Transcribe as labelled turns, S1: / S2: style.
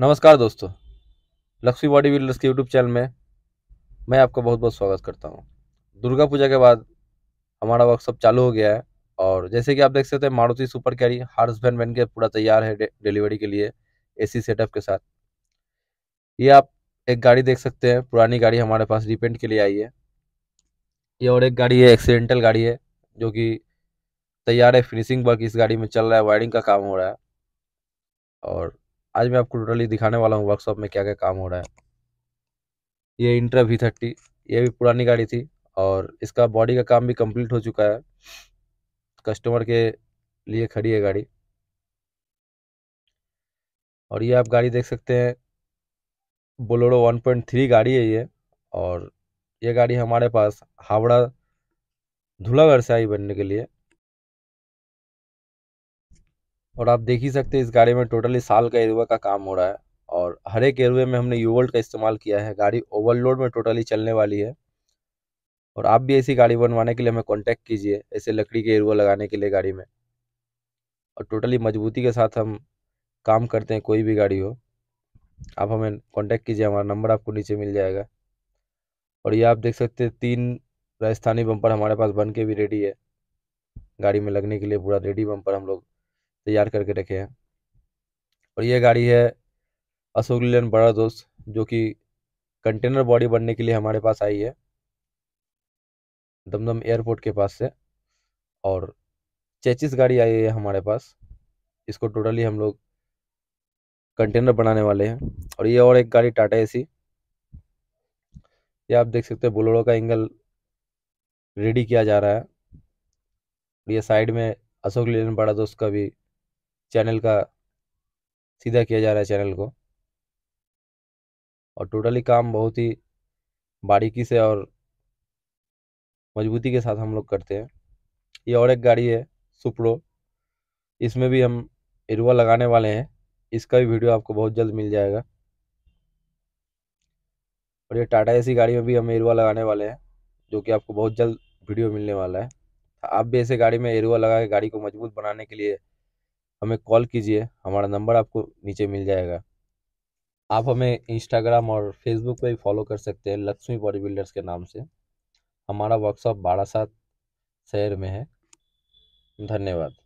S1: नमस्कार दोस्तों Lakshmi body builders के यूट्यूब चैनल में मैं आपका बहुत बहुत स्वागत करता हूँ दुर्गा पूजा के बाद हमारा वर्कशॉप चालू हो गया है और जैसे कि आप देख सकते हैं Maruti super carry horse van बन के पूरा तैयार है डिलीवरी के लिए एसी सेटअप के साथ ये आप एक गाड़ी देख सकते हैं पुरानी गाड़ी हमारे पास रिपेंट के लिए आई है ये और एक गाड़ी है एक्सीडेंटल गाड़ी है जो कि तैयार है फिनिशिंग वर्क इस गाड़ी में चल रहा है वायरिंग का काम हो रहा है और आज मैं आपको टोटली दिखाने वाला हूँ वर्कशॉप में क्या क्या काम हो रहा है ये इंट्रा वी थर्टी ये भी पुरानी गाड़ी थी और इसका बॉडी का काम भी कंप्लीट हो चुका है कस्टमर के लिए खड़ी है गाड़ी और ये आप गाड़ी देख सकते हैं बोलोडो 1.3 गाड़ी है ये और ये गाड़ी हमारे पास हावड़ा धूलागढ़ से आई बनने के लिए और आप देख ही सकते हैं इस गाड़ी में टोटली साल का एरवा का काम हो रहा है और हर एक एरवे में हमने यूवल्ट का इस्तेमाल किया है गाड़ी ओवरलोड में टोटली चलने वाली है और आप भी ऐसी गाड़ी बनवाने के लिए हमें कॉन्टैक्ट कीजिए ऐसे लकड़ी के एरवा लगाने के लिए गाड़ी में और टोटली मजबूती के साथ हम काम करते हैं कोई भी गाड़ी हो आप हमें कॉन्टैक्ट कीजिए हमारा नंबर आपको नीचे मिल जाएगा और ये आप देख सकते हैं तीन राजस्थानी बम्पर हमारे पास बन के भी रेडी है गाड़ी में लगने के लिए पूरा रेडी बम्पर हम लोग तैयार करके रखे हैं और ये गाड़ी है अशोक लेन बड़ा दोस्त जो कि कंटेनर बॉडी बनने के लिए हमारे पास आई है दमदम एयरपोर्ट के पास से और चेचिस गाड़ी आई है हमारे पास इसको टोटली हम लोग कंटेनर बनाने वाले हैं और ये और एक गाड़ी टाटा एसी ये आप देख सकते हैं बुलड़ो का एंगल रेडी किया जा रहा है ये साइड में अशोक लेन बड़ा दोस्त का भी चैनल का सीधा किया जा रहा है चैनल को और टोटली काम बहुत ही बारीकी से और मजबूती के साथ हम लोग करते हैं ये और एक गाड़ी है सुप्रो इसमें भी हम इरुआ लगाने वाले हैं इसका भी वीडियो आपको बहुत जल्द मिल जाएगा और ये टाटा ऐसी गाड़ी में भी हम एरुआ लगाने वाले हैं जो कि आपको बहुत जल्द वीडियो मिलने वाला है आप भी ऐसे गाड़ी में एरुआ लगा के गाड़ी को मजबूत बनाने के लिए हमें कॉल कीजिए हमारा नंबर आपको नीचे मिल जाएगा आप हमें इंस्टाग्राम और फेसबुक पर भी फॉलो कर सकते हैं लक्ष्मी बॉडी बिल्डर्स के नाम से हमारा वर्कशॉप बारासात शहर में है धन्यवाद